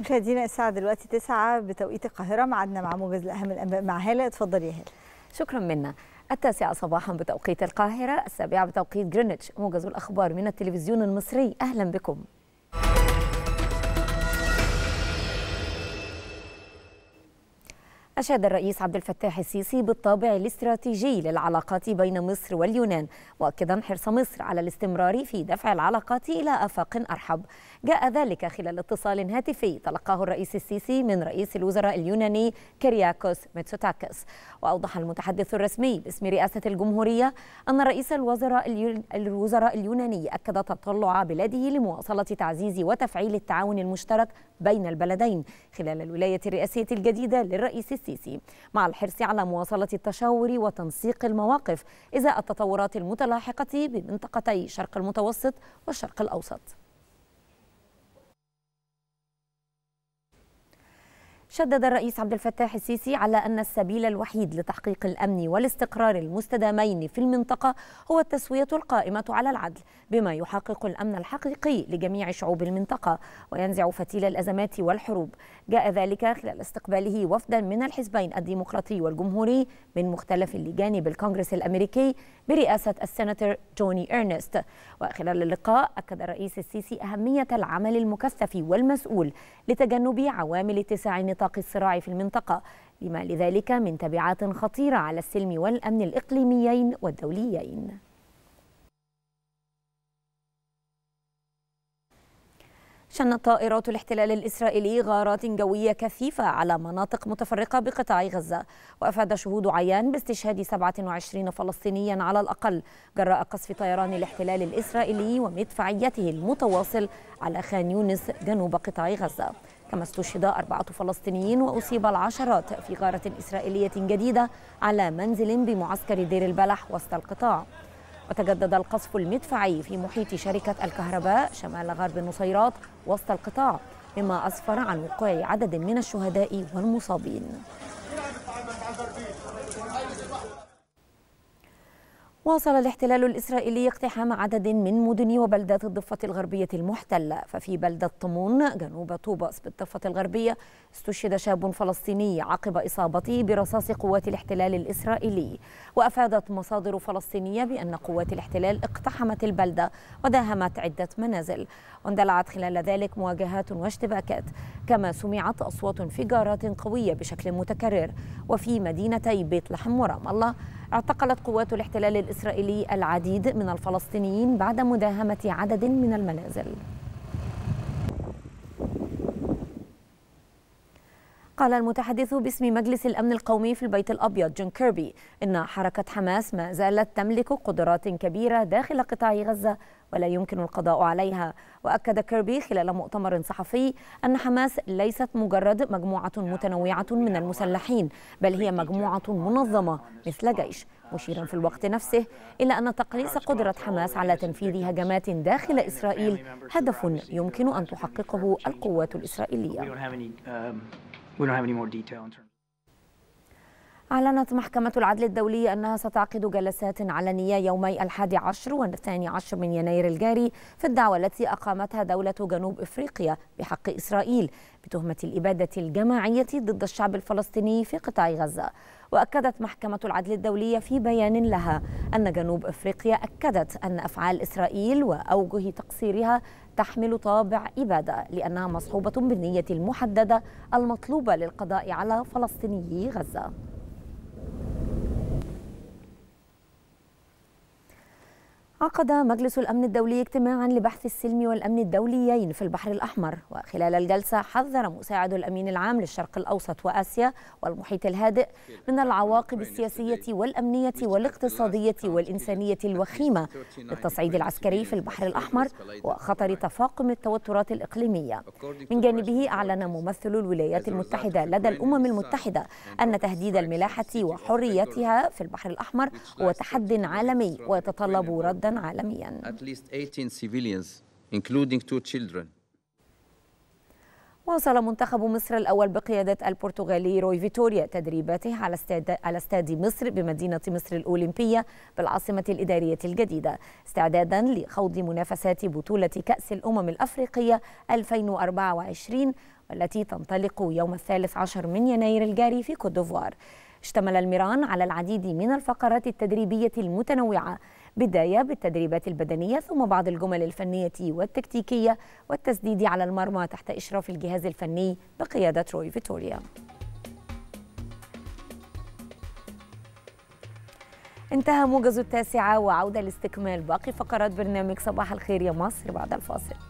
مشاهدينا الساعة دلوقتي 9 بتوقيت القاهرة معدنا مع موجز لأهم الأنباء مع هالة اتفضلي يا هالة شكرا منا التاسعة صباحا بتوقيت القاهرة السابعة بتوقيت جرينتش موجز الأخبار من التلفزيون المصري أهلا بكم أشاد الرئيس عبد الفتاح السيسي بالطابع الاستراتيجي للعلاقات بين مصر واليونان مؤكدا حرص مصر على الاستمرار في دفع العلاقات إلى آفاق أرحب جاء ذلك خلال اتصال هاتفي تلقاه الرئيس السيسي من رئيس الوزراء اليوناني كرياكوس ميتسوتاكس وأوضح المتحدث الرسمي باسم رئاسة الجمهورية أن رئيس الوزراء, الوزراء اليوناني أكد تطلع بلاده لمواصلة تعزيز وتفعيل التعاون المشترك بين البلدين خلال الولاية الرئاسية الجديدة للرئيس السيسي السيسي مع الحرص على مواصلة التشاور وتنسيق المواقف إزاء التطورات المتلاحقة بمنطقتي شرق المتوسط والشرق الأوسط شدد الرئيس عبد الفتاح السيسي على أن السبيل الوحيد لتحقيق الأمن والاستقرار المستدامين في المنطقة هو التسوية القائمة على العدل بما يحقق الأمن الحقيقي لجميع شعوب المنطقة وينزع فتيل الأزمات والحروب جاء ذلك خلال استقباله وفدا من الحزبين الديمقراطي والجمهوري من مختلف اللجان بالكونغرس الأمريكي برئاسة السناتور جوني إرنست وخلال اللقاء أكد الرئيس السيسي أهمية العمل المكثف والمسؤول لتجنب عوامل نطاق النطاق الصراع في المنطقة لما لذلك من تبعات خطيرة على السلم والأمن الإقليميين والدوليين شنت طائرات الاحتلال الإسرائيلي غارات جوية كثيفة على مناطق متفرقة بقطاع غزة وأفاد شهود عيان باستشهاد 27 فلسطينيا على الأقل جراء قصف طيران الاحتلال الإسرائيلي ومدفعيته المتواصل على خان يونس جنوب قطاع غزة كما استشهد أربعة فلسطينيين وأصيب العشرات في غارة إسرائيلية جديدة على منزل بمعسكر دير البلح وسط القطاع وتجدد القصف المدفعي في محيط شركة الكهرباء شمال غرب النصيرات وسط القطاع مما أسفر عن وقوع عدد من الشهداء والمصابين واصل الاحتلال الإسرائيلي اقتحام عدد من مدن وبلدات الضفة الغربية المحتلة ففي بلدة طمون جنوب طوبس بالضفة الغربية استشهد شاب فلسطيني عقب إصابته برصاص قوات الاحتلال الإسرائيلي وأفادت مصادر فلسطينية بأن قوات الاحتلال اقتحمت البلدة وداهمت عدة منازل واندلعت خلال ذلك مواجهات واشتباكات كما سمعت أصوات انفجارات قوية بشكل متكرر وفي مدينتي بيت لحم ورام الله اعتقلت قوات الاحتلال الإسرائيلي العديد من الفلسطينيين بعد مداهمة عدد من المنازل قال المتحدث باسم مجلس الأمن القومي في البيت الأبيض جون كيربي إن حركة حماس ما زالت تملك قدرات كبيرة داخل قطاع غزة ولا يمكن القضاء عليها وأكد كيربي خلال مؤتمر صحفي أن حماس ليست مجرد مجموعة متنوعة من المسلحين بل هي مجموعة منظمة مثل جيش مشيرا في الوقت نفسه إلى أن تقليص قدرة حماس على تنفيذ هجمات داخل إسرائيل هدف يمكن أن تحققه القوات الإسرائيلية we don't have any more detail in terms. أعلنت محكمة العدل الدولية أنها ستعقد جلسات علنية يومي الحادي عشر والثاني عشر من يناير الجاري في الدعوة التي أقامتها دولة جنوب إفريقيا بحق إسرائيل بتهمة الإبادة الجماعية ضد الشعب الفلسطيني في قطاع غزة وأكدت محكمة العدل الدولية في بيان لها أن جنوب إفريقيا أكدت أن أفعال إسرائيل وأوجه تقصيرها تحمل طابع إبادة لأنها مصحوبة بالنية المحددة المطلوبة للقضاء على فلسطيني غزة عقد مجلس الأمن الدولي اجتماعا لبحث السلم والأمن الدوليين في البحر الأحمر وخلال الجلسة حذر مساعد الأمين العام للشرق الأوسط وآسيا والمحيط الهادئ من العواقب السياسية والأمنية والاقتصادية والإنسانية الوخيمة للتصعيد العسكري في البحر الأحمر وخطر تفاقم التوترات الإقليمية من جانبه أعلن ممثل الولايات المتحدة لدى الأمم المتحدة أن تهديد الملاحة وحريتها في البحر الأحمر هو تحد عالمي ويتطلب ردا عالميا واصل منتخب مصر الأول بقيادة البرتغالي روي فيتوريا تدريباته على استاد على استاد مصر بمدينة مصر الأولمبية بالعاصمة الإدارية الجديدة استعدادا لخوض منافسات بطولة كأس الأمم الأفريقية 2024 والتي تنطلق يوم الثالث عشر من يناير الجاري في كوت ديفوار اشتمل الميران على العديد من الفقرات التدريبية المتنوعة بداية بالتدريبات البدنية ثم بعض الجمل الفنية والتكتيكية والتسديد على المرمى تحت إشراف الجهاز الفني بقيادة روي فيتوريا انتهى موجز التاسعة وعودة لاستكمال باقي فقرات برنامج صباح الخير يا مصر بعد الفاصل